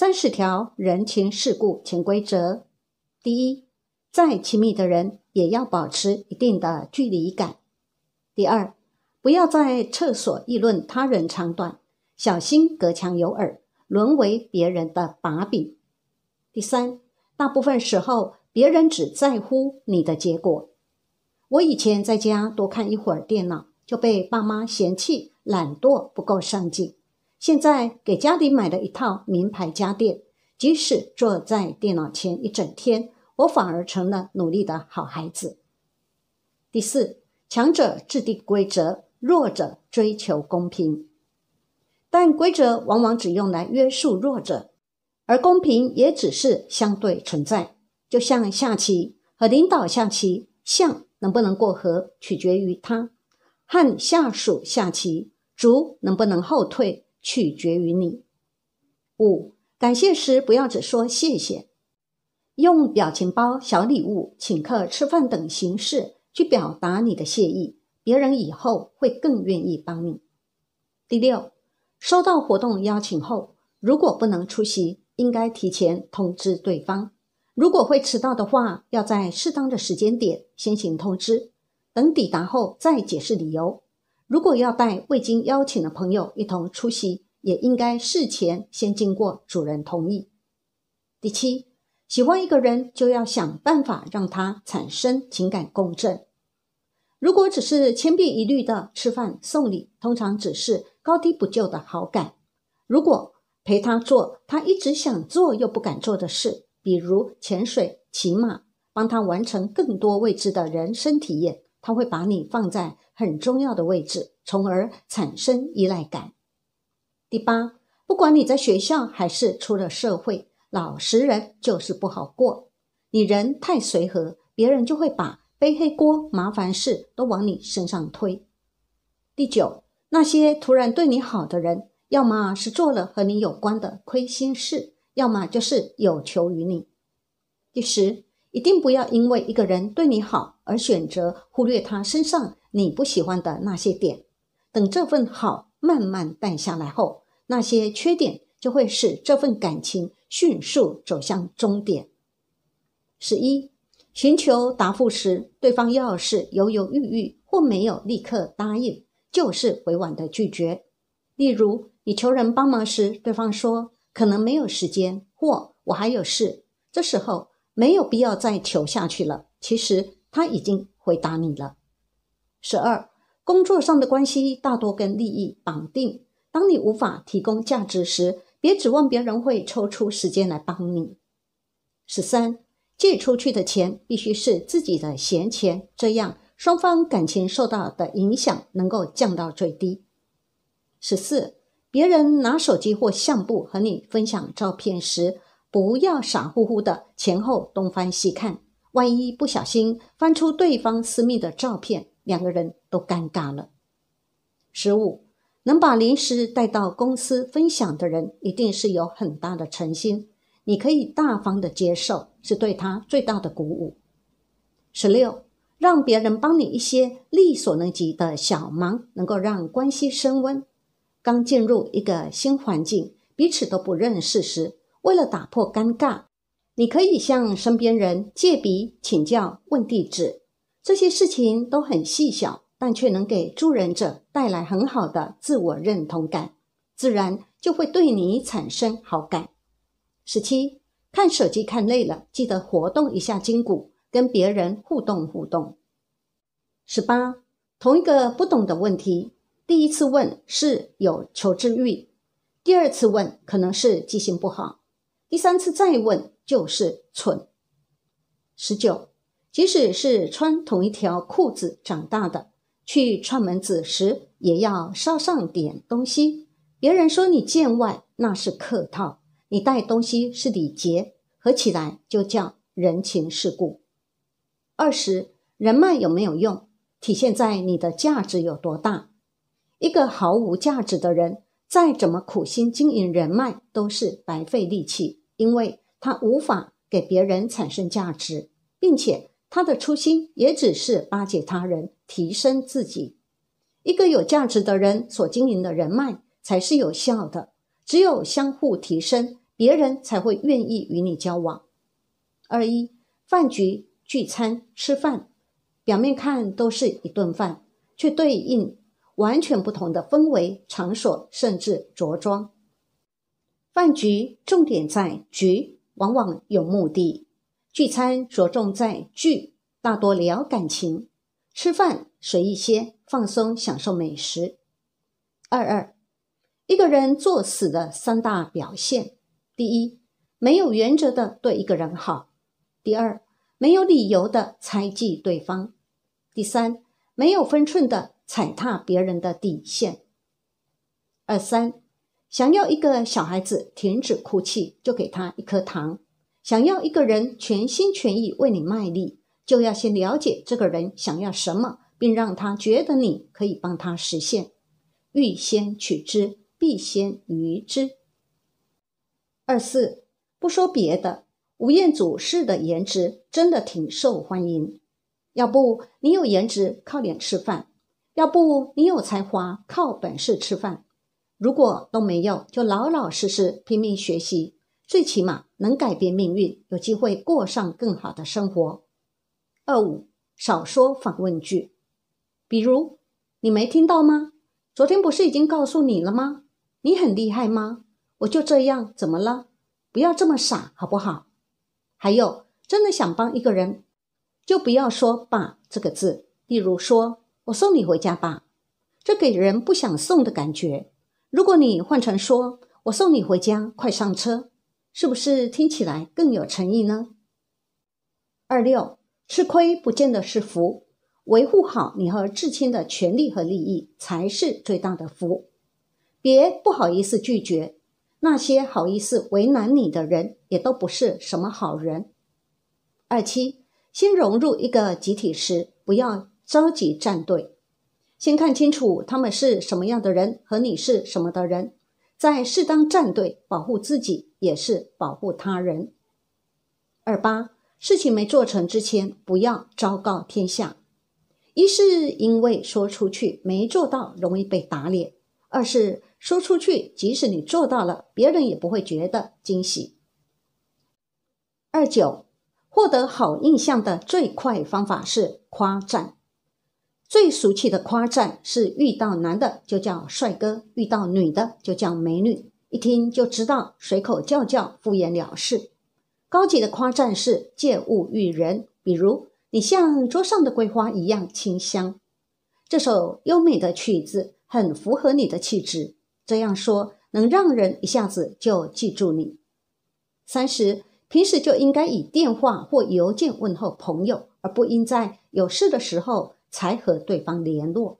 三十条人情世故潜规则：第一，再亲密的人也要保持一定的距离感；第二，不要在厕所议论他人长短，小心隔墙有耳，沦为别人的把柄；第三，大部分时候别人只在乎你的结果。我以前在家多看一会儿电脑，就被爸妈嫌弃懒惰不够上进。现在给家里买了一套名牌家电，即使坐在电脑前一整天，我反而成了努力的好孩子。第四，强者制定规则，弱者追求公平，但规则往往只用来约束弱者，而公平也只是相对存在。就像下棋，和领导下棋，象能不能过河取决于他；和下属下棋，卒能不能后退。取决于你。五、感谢时不要只说谢谢，用表情包、小礼物、请客吃饭等形式去表达你的谢意，别人以后会更愿意帮你。第六，收到活动邀请后，如果不能出席，应该提前通知对方；如果会迟到的话，要在适当的时间点先行通知，等抵达后再解释理由。如果要带未经邀请的朋友一同出席，也应该事前先经过主人同意。第七，喜欢一个人就要想办法让他产生情感共振。如果只是千篇一律的吃饭送礼，通常只是高低不就的好感。如果陪他做他一直想做又不敢做的事，比如潜水、骑马，帮他完成更多未知的人生体验。他会把你放在很重要的位置，从而产生依赖感。第八，不管你在学校还是出了社会，老实人就是不好过。你人太随和，别人就会把背黑锅、麻烦事都往你身上推。第九，那些突然对你好的人，要么是做了和你有关的亏心事，要么就是有求于你。第十。一定不要因为一个人对你好而选择忽略他身上你不喜欢的那些点。等这份好慢慢淡下来后，那些缺点就会使这份感情迅速走向终点。十一，寻求答复时，对方要是犹犹豫豫或没有立刻答应，就是委婉的拒绝。例如，你求人帮忙时，对方说“可能没有时间”或“我还有事”，这时候。没有必要再求下去了。其实他已经回答你了。十二，工作上的关系大多跟利益绑定，当你无法提供价值时，别指望别人会抽出时间来帮你。十三，借出去的钱必须是自己的闲钱，这样双方感情受到的影响能够降到最低。十四，别人拿手机或相簿和你分享照片时。不要傻乎乎的前后东翻西看，万一不小心翻出对方私密的照片，两个人都尴尬了。十五，能把零食带到公司分享的人，一定是有很大的诚心。你可以大方的接受，是对他最大的鼓舞。十六，让别人帮你一些力所能及的小忙，能够让关系升温。刚进入一个新环境，彼此都不认识时。为了打破尴尬，你可以向身边人借笔、请教、问地址，这些事情都很细小，但却能给助人者带来很好的自我认同感，自然就会对你产生好感。十七，看手机看累了，记得活动一下筋骨，跟别人互动互动。十八，同一个不懂的问题，第一次问是有求知欲，第二次问可能是记性不好。第三次再问就是蠢。十九，即使是穿同一条裤子长大的，去串门子时也要捎上点东西。别人说你见外，那是客套；你带东西是礼节，合起来就叫人情世故。二十，人脉有没有用，体现在你的价值有多大。一个毫无价值的人，再怎么苦心经营人脉，都是白费力气。因为他无法给别人产生价值，并且他的初心也只是巴结他人、提升自己。一个有价值的人所经营的人脉才是有效的，只有相互提升，别人才会愿意与你交往。二一饭局、聚餐、吃饭，表面看都是一顿饭，却对应完全不同的氛围、场所，甚至着装。饭局重点在局，往往有目的；聚餐着重在聚，大多聊感情。吃饭随意些，放松享受美食。二二，一个人作死的三大表现：第一，没有原则的对一个人好；第二，没有理由的猜忌对方；第三，没有分寸的踩踏别人的底线。二三。想要一个小孩子停止哭泣，就给他一颗糖；想要一个人全心全意为你卖力，就要先了解这个人想要什么，并让他觉得你可以帮他实现。欲先取之，必先予之。二四不说别的，吴彦祖式的颜值真的挺受欢迎。要不你有颜值靠脸吃饭，要不你有才华靠本事吃饭。如果都没有，就老老实实拼命学习，最起码能改变命运，有机会过上更好的生活。二五少说反问句，比如“你没听到吗？”“昨天不是已经告诉你了吗？”“你很厉害吗？”“我就这样，怎么了？”“不要这么傻，好不好？”还有，真的想帮一个人，就不要说“把”这个字，例如说“我送你回家吧”，这给人不想送的感觉。如果你换成说“我送你回家，快上车”，是不是听起来更有诚意呢？二六，吃亏不见得是福，维护好你和至亲的权利和利益才是最大的福。别不好意思拒绝那些好意思为难你的人，也都不是什么好人。二七，新融入一个集体时，不要着急站队。先看清楚他们是什么样的人和你是什么的人，再适当站队，保护自己也是保护他人。二八，事情没做成之前不要昭告天下，一是因为说出去没做到容易被打脸，二是说出去即使你做到了，别人也不会觉得惊喜。二九，获得好印象的最快方法是夸赞。最俗气的夸赞是遇到男的就叫帅哥，遇到女的就叫美女，一听就知道随口叫叫敷衍了事。高级的夸赞是借物喻人，比如你像桌上的桂花一样清香，这首优美的曲子很符合你的气质，这样说能让人一下子就记住你。三十平时就应该以电话或邮件问候朋友，而不应在有事的时候。才和对方联络。